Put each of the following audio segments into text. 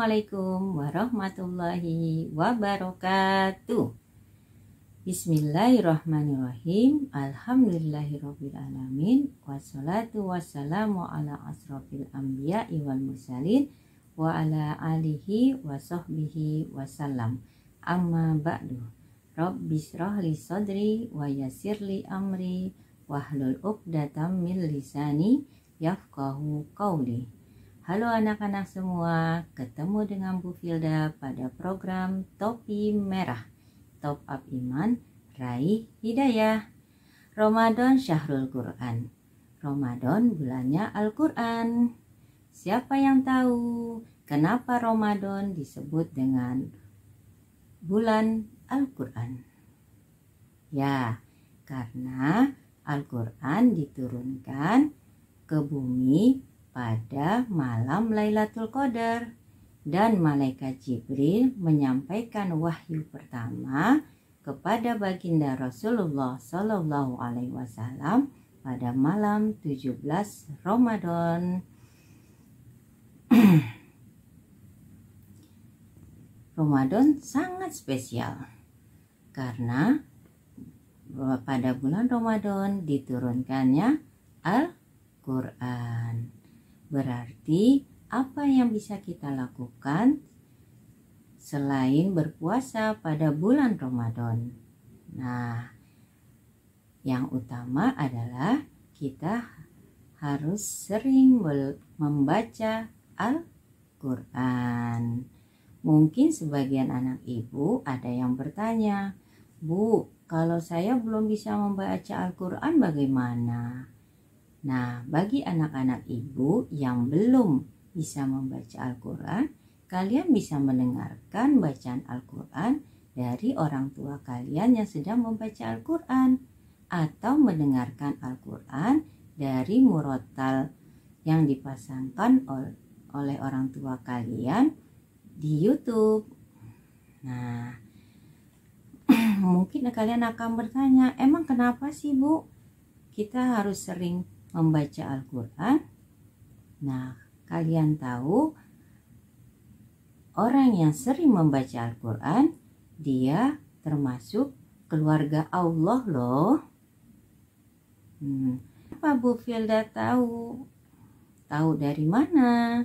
Assalamualaikum warahmatullahi wabarakatuh Bismillahirrahmanirrahim Alhamdulillahirrahmanirrahim Wassalatu wassalamu ala asrafil anbiya wal musalin Wa ala alihi wa sahbihi wassalam Amma ba'du Rabbisrahli sodri wa yasirli amri Wahlul uqdatam min lisani yafqahu qawli Halo anak-anak semua, ketemu dengan Bu Filda pada program Topi Merah. Top up iman, raih hidayah. Ramadan Syahrul Quran. Ramadan bulannya Al-Quran. Siapa yang tahu kenapa Ramadan disebut dengan bulan Al-Quran? Ya, karena Al-Quran diturunkan ke bumi pada malam Lailatul Qadar dan malaikat Jibril menyampaikan wahyu pertama kepada baginda Rasulullah Shallallahu alaihi wasallam pada malam 17 Ramadan. Ramadan sangat spesial karena pada bulan Ramadan diturunkannya Al-Qur'an. Berarti apa yang bisa kita lakukan selain berpuasa pada bulan Ramadan? Nah, yang utama adalah kita harus sering membaca Al-Quran. Mungkin sebagian anak ibu ada yang bertanya, Bu, kalau saya belum bisa membaca Al-Quran bagaimana? Nah, bagi anak-anak ibu yang belum bisa membaca Al-Quran, kalian bisa mendengarkan bacaan Al-Quran dari orang tua kalian yang sedang membaca Al-Quran atau mendengarkan Al-Quran dari murotal yang dipasangkan oleh orang tua kalian di YouTube. Nah, mungkin kalian akan bertanya, emang kenapa sih Bu kita harus sering membaca Al-Quran. Nah, kalian tahu orang yang sering membaca Al-Quran, dia termasuk keluarga Allah loh. Hmm. Apa Bu Filda tahu? Tahu dari mana?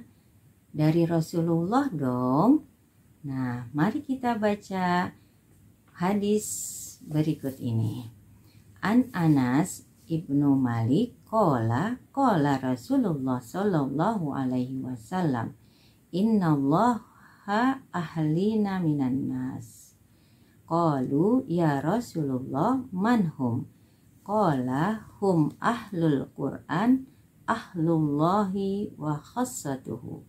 Dari Rasulullah dong. Nah, mari kita baca hadis berikut ini. An Anas Ibnu Malik kola kola Rasulullah Shallallahu Alaihi Wasallam Inna Allaha ahlina minan nas Qalu ya Rasulullah manhum Qala hum ahlul Quran ahlullahi wa khassatuhu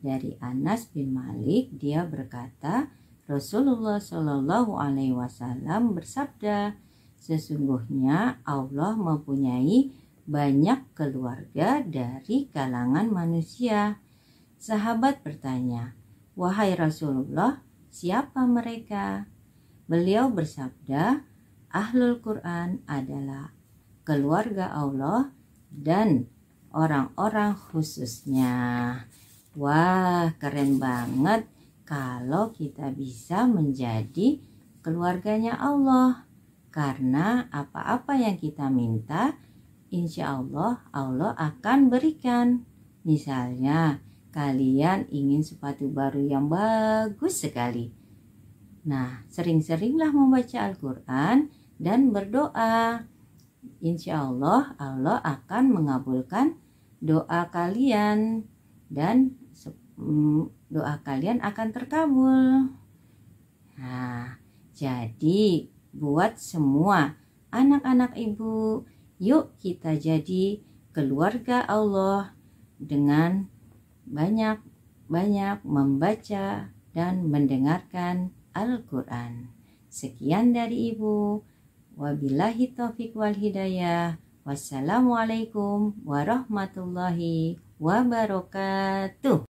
Dari Anas bin Malik dia berkata Rasulullah Shallallahu Alaihi Wasallam bersabda Sesungguhnya Allah mempunyai banyak keluarga dari kalangan manusia. Sahabat bertanya, "Wahai Rasulullah, siapa mereka?" Beliau bersabda, "Ahlul Quran adalah keluarga Allah dan orang-orang khususnya." Wah, keren banget kalau kita bisa menjadi keluarganya Allah. Karena apa-apa yang kita minta, insya Allah Allah akan berikan. Misalnya, kalian ingin sepatu baru yang bagus sekali. Nah, sering-seringlah membaca Al-Quran dan berdoa. Insya Allah, Allah akan mengabulkan doa kalian dan mm, doa kalian akan terkabul. Nah, jadi buat semua anak-anak ibu. Yuk kita jadi keluarga Allah dengan banyak-banyak membaca dan mendengarkan Al-Quran. Sekian dari Ibu. Wabillahi taufiq wal hidayah. Wassalamualaikum warahmatullahi wabarakatuh.